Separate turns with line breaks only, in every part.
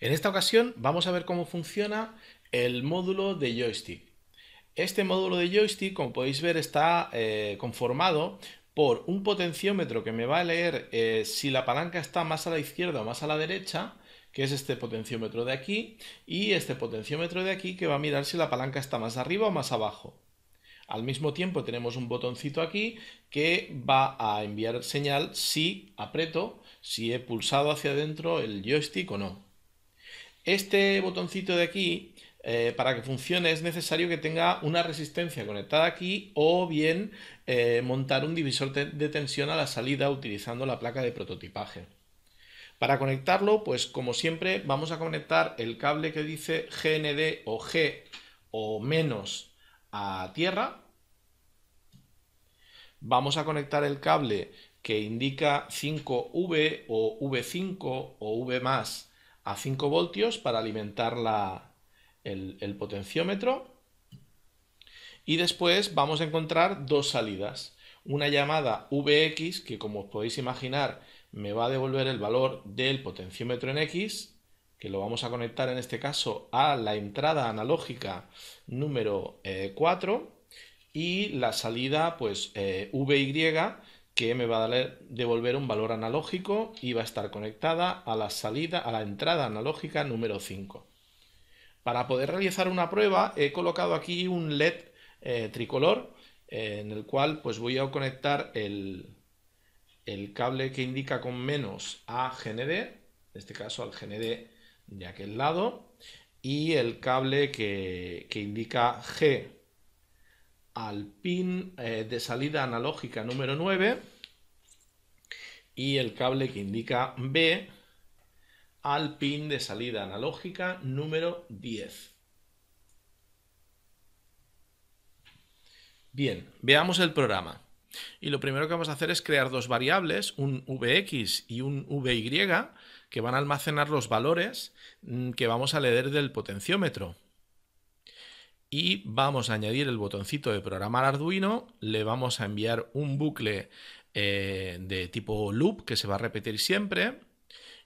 En esta ocasión vamos a ver cómo funciona el módulo de joystick. Este módulo de joystick, como podéis ver, está eh, conformado por un potenciómetro que me va a leer eh, si la palanca está más a la izquierda o más a la derecha, que es este potenciómetro de aquí, y este potenciómetro de aquí que va a mirar si la palanca está más arriba o más abajo. Al mismo tiempo tenemos un botoncito aquí que va a enviar señal si aprieto, si he pulsado hacia adentro el joystick o no. Este botoncito de aquí, eh, para que funcione, es necesario que tenga una resistencia conectada aquí o bien eh, montar un divisor de tensión a la salida utilizando la placa de prototipaje. Para conectarlo, pues como siempre, vamos a conectar el cable que dice GND o G o menos a tierra. Vamos a conectar el cable que indica 5V o V5 o V más a 5 voltios para alimentar el, potenciómetro. Y después vamos a encontrar dos salidas. Una llamada VX, que como os podéis imaginar, me va a devolver el valor del potenciómetro en X, que lo vamos a conectar en este caso a la entrada analógica número 4 eh, y la salida pues eh, VY que me va a devolver un valor analógico y va a estar conectada a la salida, a la entrada analógica número 5. Para poder realizar una prueba he colocado aquí un LED eh, tricolor eh, en el cual pues voy a conectar el, cable que indica con menos a GND, en este caso al GND de aquel lado, y el cable que indica G al pin eh, de salida analógica número 9 y el cable que indica B al pin de salida analógica número 10. Bien, veamos el programa. Y lo primero que vamos a hacer es crear dos variables, un vx y un vy, que van a almacenar los valores mm, que vamos a leer del potenciómetro y vamos a añadir el botoncito de programar Arduino, le vamos a enviar un bucle eh, de tipo loop que se va a repetir siempre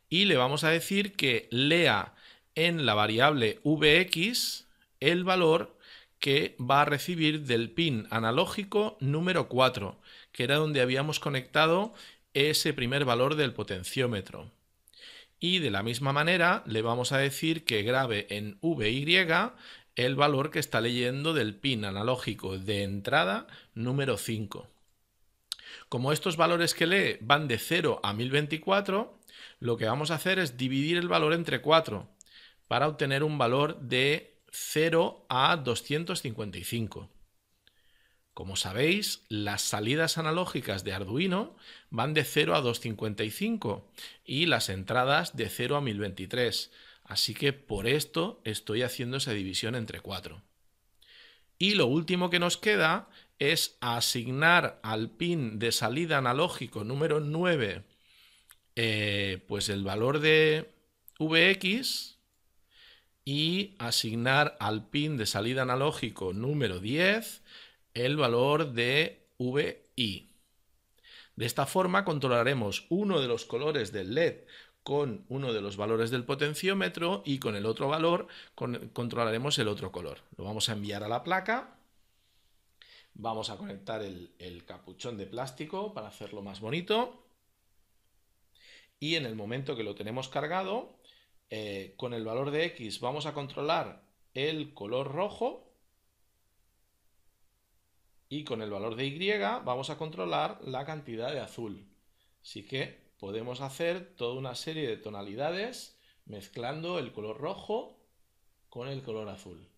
y le vamos a decir que lea en la variable vx el valor que va a recibir del pin analógico número 4, que era donde habíamos conectado ese primer valor del potenciómetro. Y de la misma manera le vamos a decir que grabe en VY el valor que está leyendo del pin analógico de entrada número 5. Como estos valores que lee van de 0 a 1024, lo que vamos a hacer es dividir el valor entre 4 para obtener un valor de 0 a 255. Como sabéis, las salidas analógicas de Arduino van de 0 a 255 y las entradas de 0 a 1023. Así que por esto estoy haciendo esa división entre 4. Y lo último que nos queda es asignar al pin de salida analógico número 9 eh, pues el valor de VX y asignar al pin de salida analógico número 10 el valor de VI. De esta forma controlaremos uno de los colores del LED con uno de los valores del potenciómetro y con el otro valor controlaremos el otro color. Lo vamos a enviar a la placa. Vamos a conectar el, capuchón de plástico para hacerlo más bonito. Y en el momento que lo tenemos cargado, eh, con el valor de X vamos a controlar el color rojo y con el valor de Y vamos a controlar la cantidad de azul. Así que podemos hacer toda una serie de tonalidades mezclando el color rojo con el color azul.